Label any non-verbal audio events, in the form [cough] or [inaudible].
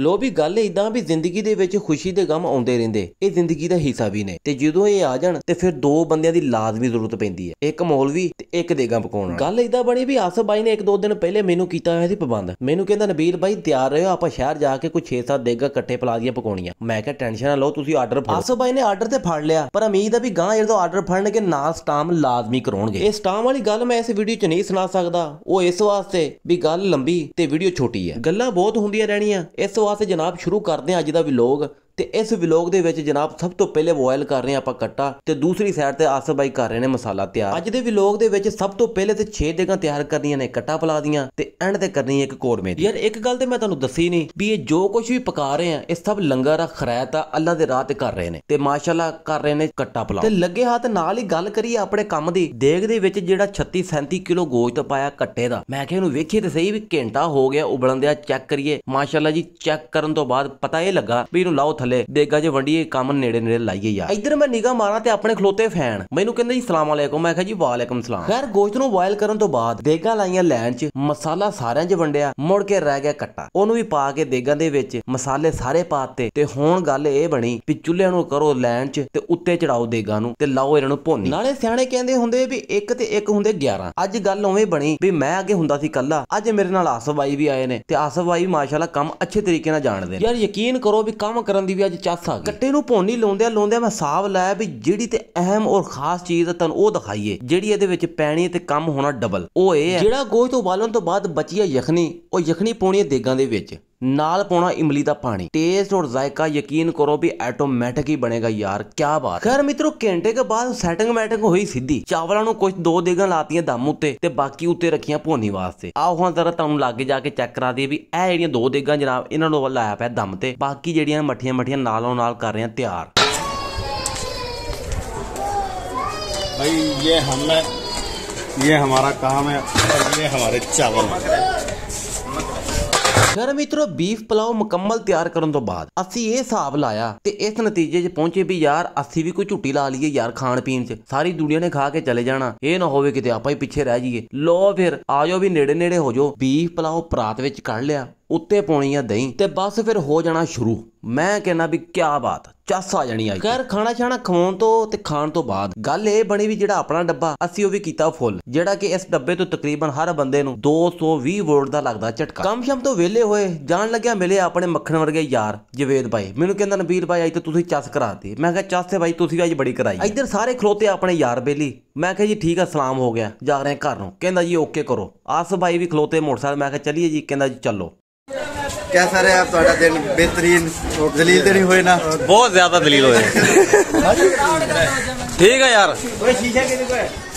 ਲੋ ਵੀ ਗੱਲ ਇਦਾਂ ਵੀ ਜ਼ਿੰਦਗੀ ਦੇ ਵਿੱਚ ਖੁਸ਼ੀ ਦੇ ਗਮ ਆਉਂਦੇ ਰਹਿੰਦੇ ਇਹ ਜ਼ਿੰਦਗੀ ਦਾ ਹਿੱਸਾ ਵੀ ਨੇ ਤੇ ਜਦੋਂ ਇਹ ਆ ਜਾਣ ਤੇ ਫਿਰ ਦੋ ਬੰਦਿਆਂ ਦੀ ਲਾਜ਼ਮੀ ਜ਼ਰੂਰਤ ਪੈਂਦੀ ਹੈ ਇੱਕ ਮੌਲਵੀ ਤੇ ਇੱਕ ਦੇਗਾ ਪਕਾਉਣ ਗੱਲ ਇਦਾਂ ਬਣੀ ਵੀ ਆਸਫ ਬਾਈ ਨੇ ਇੱਕ ਦੋ ਦਿਨ ਪਹਿਲੇ ਮੈਨੂੰ ਕੀਤਾ ਹੋਇਆ ਸੀ ਪਾਬੰਦ ਮੈਨੂੰ ਕਹਿੰਦਾ ਨਬੀਲ ਬਾਈ ਤਿਆਰ ਰਹੋ ਆਪਾਂ ਸ਼ਹਿਰ ਜਾ ਕੇ ਕੁਝ 6-7 ਦੇਗਾ ਇਕੱਠੇ ਪਲਾ ਦੀਆਂ ਪਕਾਉਣੀਆਂ ਮੈਂ ਕਿਹਾ ਟੈਨਸ਼ਨ ਨਾ ਲਓ ਤੁਸੀਂ ਆਰਡਰ ਫੜੋ ਆਸਫ ਬਾਈ ਨੇ ਆਰਡਰ ਤੇ ਫੜ ਲਿਆ ਪਰ ਉਮੀਦ ਹੈ ਵੀ ਗਾਂ ਜਦੋਂ ਆਰਡਰ ਫੜਨਗੇ ਨਾਲ ਸਟਾਮ ਲਾਜ਼ਮੀ ਕਰਾਉਣਗੇ ਇਹ ਸਟਾਮ ਵਾਲੀ ਗੱਲ ਮੈਂ ਇਸ ਵੀਡੀਓ 'ਚ ਨਹੀਂ ਸੁਣਾ ਸਕਦਾ ਉਹ ਇਸ ਵਾਸਤੇ ਵੀ ਗੱਲ ਲੰਬੀ ਤੇ ਵੀਡੀਓ ਛੋਟੀ ਹੈ ਗੱਲਾਂ ਬਹੁਤ ਹੁੰਦੀਆਂ ਰਹਿਣੀਆਂ ਇਸ ਵਾਸਤੇ ਜਨਾਬ ਸ਼ੁਰੂ ਕਰਦੇ ਆ ਅੱਜ ਦਾ ਲੋਗ ਤੇ ਇਸ ਵਲੌਗ ਦੇ ਵਿੱਚ ਜਨਾਬ ਸਭ ਤੋਂ ਪਹਿਲੇ ਬੋਇਲ ਕਰ ਰਹੇ ਆਪਾਂ ਕੱਟਾ ਤੇ ਦੂਸਰੀ ਸਾਈਡ ਤੇ ਆਸਫ ਬਾਈ ਕਰ ਰਹੇ ਨੇ ਮਸਾਲਾ ਤਿਆਰ ਅੱਜ ਦੇ ਵਲੌਗ ਦੇ ਵਿੱਚ ਸਭ ਤੋਂ ਪਹਿਲੇ ਤੇ 6 ਦੇਗਾ ਤਿਆਰ ਕਰਨੀਆਂ ਨੇ ਕੱਟਾ ਪਲਾ ਦੀਆਂ ਤੇ ਐਂਡ ਤੇ ਕਰਨੀ ਹੈ ਇੱਕ ਕੋਰਮੇ ਦੀ ਯਾਰ ਇੱਕ ਗੱਲ ਤੇ ਮੈਂ ਤੁਹਾਨੂੰ ਦੱਸੀ ਨਹੀਂ ਵੀ ਇਹ ਜੋ ਕੁਝ ਵੀ ਪਕਾ ਰਹੇ ਆ ਇਹ ਸਭ ਲੰਗਰ ਆ ਖਰਾਇਤ ਆ ਅੱਲਾ ਦੇ ਰਾਹ ਤੇ ਕਰ ਰਹੇ ਨੇ ਤੇ ਮਾਸ਼ਾਅੱਲਾ ਕਰ ਰਹੇ ਨੇ ਕੱਟਾ ਪਲਾ ਤੇ ਲੱਗੇ ਹੱਥ ਨਾਲ ਹੀ ਗੱਲ ਕਰੀਏ ਆਪਣੇ ਕੰਮ ਦੀ ਦੇਖ ਦੇ ਵਿੱਚ ਜਿਹੜਾ 36 37 ਕਿਲੋ ਗੋਸ਼ਤ ਪਾਇਆ ਕੱਟੇ ਦਾ ਮੈਂ ਕਿਹਾ ਇਹਨੂੰ ਵੇਖੀ ਤੇ ਸਹੀ ਵੀ ਘੰਟਾ ਹੋ ਗਿਆ ਉਬਲਣ ਆ ਚੈੱਕ ਕਰੀਏ ਮਾਸ਼ਾਅੱਲਾ ਜੀ ਚੈੱਕ ਕਰਨ ਤੋਂ ਬਾਅਦ ਪਤਾ ਇਹ ਲੱਗਾ ਵੀ ਇਹਨੂੰ ਲਾਓ ਥੱਲੇ ਦੇਗਾ ਜੇ ਵੰਡੀਏ ਕੰਮ ਨੇੜੇ ਨੇੜੇ ਲਾਈਏ ਯਾਰ ਇੱਧਰ ਮੈਂ ਨਿਗਾਹ ਮਾਰਾਂ ਤੇ ਆਪਣੇ ਖਲੋਤੇ ਫੈਨ ਮੈਨੂੰ ਕਹਿੰਦੇ ਜੀ ਸਲਾਮ ਅਲੈਕੁਮ ਮੈਂ ਕਿਹਾ ਜੀ ਵਾਲੇਕਮ ਸਲਾਮ ਖੈਰ ਗੋਸ਼ਤ ਨੂੰ ਬੋਇਲ ਕਰਨ ਤੋਂ ਬਾਅਦ ਦੇਗਾ ਲਾਈਆਂ ਲੈਣ 'ਚ ਮਸਾਲਾ ਸਾਰਿਆਂ 'ਚ ਵੰਡਿਆ ਮੁੜ ਕੇ ਰਹਿ ਗਿਆ ਕੱਟਾ ਉਹਨੂੰ ਵੀ ਪਾ ਕੇ ਦੇਗਾ ਦੇ ਵਿੱਚ ਮਸਾਲੇ ਸਾਰੇ ਪਾਤੇ ਤੇ ਹੁਣ ਗੱਲ ਇਹ ਬਣੀ ਵੀ ਚੁੱਲ੍ਹੇ ਨੂੰ ਕਰੋ ਲੈਣ 'ਚ ਤੇ ਉੱਤੇ ਚੜਾਓ ਦੇਗਾ ਨੂੰ ਤੇ ਲਾਓ ਇਹਨਾਂ ਨੂੰ ਭੋਨੀ ਨਾਲੇ ਸਿਆਣੇ ਕਹਿੰਦੇ ਹੁੰਦੇ ਵੀ ਇੱਕ ਤੇ ਇੱਕ ਹੁੰਦੇ 11 ਅੱਜ ਗੱਲ ਉਵੇਂ ਬਣੀ ਵੀ ਮੈਂ ਅੱਗੇ ਹੁੰਦਾ ਸੀ ਕੱਲਾ ਅੱਜ ਮੇਰੇ ਨਾਲ ਆਸਫ ਬਾਈ ਵੀ ਆਏ ਨੇ ਤੇ ਆਸਫ ਬਾਈ ਮਾਸ਼ਾਅੱਲਾ ਕੰਮ ਅੱਛੇ ਤਰੀਕੇ ਨਾਲ ਜਾਣਦੇ ਨੇ ਯਾਰ ਯਕੀਨ ਕਰੋ ਵੀ ਕੰਮ ਕਰਨ ਦੀ ਦੀ ਵੀ ਅੱਜ ਚਾਸ ਆ ਗਈ ਕੱਟੇ ਨੂੰ ਆ ਲਾਉਂਦੇ ਆ ਮੈਂ ਸਾਬ ਲਾਇਆ ਵੀ ਜਿਹੜੀ ਤੇ ਅਹਿਮ ਔਰ ਖਾਸ ਚੀਜ਼ ਤੁਹਾਨੂੰ ਉਹ ਦਿਖਾਈਏ ਜਿਹੜੀ ਇਹਦੇ ਵਿੱਚ ਪੈਣੀ ਤੇ ਕੰਮ ਹੋਣਾ ਡਬਲ ਉਹ ਇਹ ਜਿਹੜਾ ਗੋਸ਼ਤ ਉਬਾਲਣ ਤੋਂ ਬਾਅਦ ਬਚੀ ਹੈ ਯਖਨੀ ਉਹ ਯਖਨੀ ਪਾਉਣੀ ਹੈ ਦੇਗਾਂ ਦੇ ਵਿੱਚ ਨਾਲ ਪਾਉਣਾ ਇਮਲੀ ਦਾ ਪਾਣੀ टेस्ट और जायका यकीन करो भी ऑटोमेटिक ही बनेगा यार क्या बात खैर मित्रों घंटे के बाद सैटिंग मैटिंग हुई सीधी चावलों ਨੂੰ ਕੁਝ ਦੋ ਦੇਗਾਂ ਲਾਤੀਆਂ ਦਮ ਉੱਤੇ ਤੇ ਬਾਕੀ ਉੱਤੇ ਰੱਖੀਆਂ ਭੋਨੀ ਵਾਸਤੇ ਆਓ ਹੁਣ ਜ਼ਰਾ ਤੁਹਾਨੂੰ ਲਾਗੇ ਜਾ ਕੇ ਚੈੱਕ ਕਰਾ ਦਈਏ ਵੀ ਇਹ ਜਿਹੜੀਆਂ ਦੋ ਦੇਗਾਂ ਜਨਾਬ ਇਹਨਾਂ ਨੂੰ ਲਾਇਆ ਪਿਆ ਦਮ ਤੇ ਬਾਕੀ ਜਿਹੜੀਆਂ ਮੱਠੀਆਂ ਮੱਠੀਆਂ ਨਾਲੋਂ ਨਾਲ ਕਰ ਰਹੇ ਆ ਤਿਆਰ भाई ये हमने ये हमारा काम है और ये हमारे चावल ਗਰਮ ਮਿੱਤਰੋ ਬੀਫ ਪਲਾਉ ਮੁਕੰਮਲ ਤਿਆਰ ਕਰਨ ਤੋਂ ਬਾਅਦ ਅਸੀਂ ਇਹ ਹਿਸਾਬ ਲਾਇਆ ਤੇ ਇਸ ਨਤੀਜੇ 'ਚ ਪਹੁੰਚੇ ਵੀ ਯਾਰ ਅਸੀਂ ਵੀ ਕੋਈ ਝੁੱਟੀ ਲਾ ਲਈਏ ਯਾਰ ਖਾਣ ਪੀਣ 'ਚ ਸਾਰੀ ਦੁਨੀਆ ਨੇ ਖਾ ਕੇ ਚਲੇ ਜਾਣਾ ਇਹ ਨਾ ਹੋਵੇ ਕਿਤੇ ਆਪਾਂ ਹੀ ਪਿੱਛੇ ਰਹਿ ਜਾਈਏ ਲੋ ਫਿਰ ਆਜੋ ਵੀ ਨੇੜੇ ਨੇੜੇ ਹੋ ਜਾਓ ਬੀਫ ਪਲਾਉ ਪ੍ਰਾਤ ਵਿੱਚ ਕੱਢ ਲਿਆ ਉੱਤੇ ਪਾਉਣੀ ਆ ਦਹੀਂ ਤੇ ਬਸ ਫਿਰ ਹੋ ਜਾਣਾ ਸ਼ੁਰੂ ਮੈਂ ਕਹਿੰਦਾ ਵੀ ਕੀ ਬਾਤ ਚਸ ਆ ਜਾਣੀ ਆਈ ਕਰ ਖਾਣਾ ਛਾਣਾ ਖਵਾਉਣ ਤੋਂ ਤੇ ਖਾਣ ਤੋਂ ਬਾਅਦ ਗੱਲ ਇਹ ਬਣੀ ਵੀ ਜਿਹੜਾ ਆਪਣਾ ਡੱਬਾ ਅਸੀਂ ਉਹ ਵੀ ਕੀਤਾ ਫੁੱਲ ਜਿਹੜਾ ਕਿ ਇਸ ਡੱਬੇ ਤੋਂ ਤਕਰੀਬਨ ਹਰ ਬੰਦੇ ਨੂੰ 220 ਵੋਲਟ ਦਾ ਲੱਗਦਾ ਝਟਕਾ ਕੰਮ ਸ਼ਮ ਤੋਂ ਵਿਹਲੇ ਹੋਏ ਜਾਣ ਲੱਗਿਆ ਮਿਲੇ ਆਪਣੇ ਮੱਖਣ ਵਰਗੇ ਯਾਰ ਜਵੇਦ ਭਾਈ ਮੈਨੂੰ ਕਹਿੰਦਾ ਨਬੀਲ ਭਾਈ ਅੱਜ ਤਾਂ ਤੁਸੀਂ ਚਸ ਕਰਾਤੀ ਮੈਂ ਕਿਹਾ ਚਸ ਤੇ ਭਾਈ ਤੁਸੀਂ ਅੱਜ ਬੜੀ ਕਰਾਈ ਇੱਧਰ ਸਾਰੇ ਖਲੋਤੇ ਆਪਣੇ ਯਾਰ ਬੇਲੀ ਮੈਂ ਕਿਹਾ ਜੀ ਠੀਕ ਆ ਸਲਾਮ ਹੋ ਗਿਆ ਜਾ ਰਹੇ ਘਰ ਨੂੰ ਕਹਿੰਦਾ ਜੀ ਓਕੇ ਕਰੋ ਆਸ ਭਾਈ ਵੀ ਖਲੋਤੇ ਮੋਟਰਸਾਈਕਲ ਮੈਂ ਕਿਹਾ ਚੱਲੀਏ ਜੀ ਕਹਿੰਦਾ ਜੀ ਚੱਲੋ ਕੈਸਾ ਰਿਹਾ ਆਪ ਤੁਹਾਡਾ ਦਿਨ ਬਿਹਤਰੀਨ ਦਲੀਲ ਤੇ ਨਹੀਂ ਹੋਏ ਨਾ ਬਹੁਤ ਜ਼ਿਆਦਾ ਦਲੀਲ ਹੋਏ [laughs] ਠੀਕ ਹੈ ਯਾਰ ਓਏ ਸ਼ੀਸ਼ਾ ਕਿਹਦੇ ਕੋਲ ਹੈ